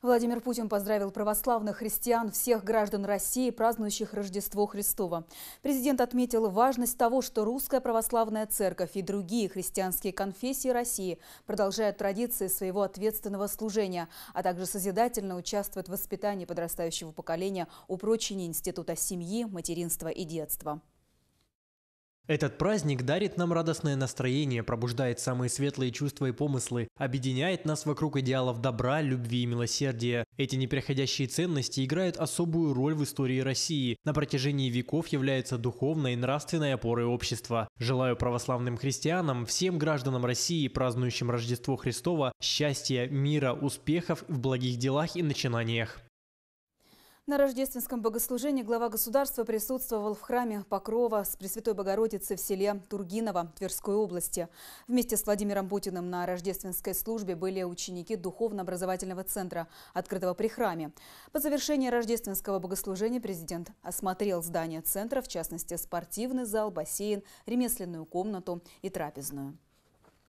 Владимир Путин поздравил православных христиан, всех граждан России, празднующих Рождество Христова. Президент отметил важность того, что Русская Православная Церковь и другие христианские конфессии России продолжают традиции своего ответственного служения, а также созидательно участвуют в воспитании подрастающего поколения, упрочении института семьи, материнства и детства. Этот праздник дарит нам радостное настроение, пробуждает самые светлые чувства и помыслы, объединяет нас вокруг идеалов добра, любви и милосердия. Эти непреходящие ценности играют особую роль в истории России, на протяжении веков являются духовной и нравственной опорой общества. Желаю православным христианам, всем гражданам России, празднующим Рождество Христова, счастья, мира, успехов в благих делах и начинаниях. На рождественском богослужении глава государства присутствовал в храме Покрова с Пресвятой Богородицы в селе Тургиново Тверской области. Вместе с Владимиром Путиным на рождественской службе были ученики Духовно-образовательного центра, открытого при храме. По завершении рождественского богослужения президент осмотрел здание центра, в частности спортивный зал, бассейн, ремесленную комнату и трапезную.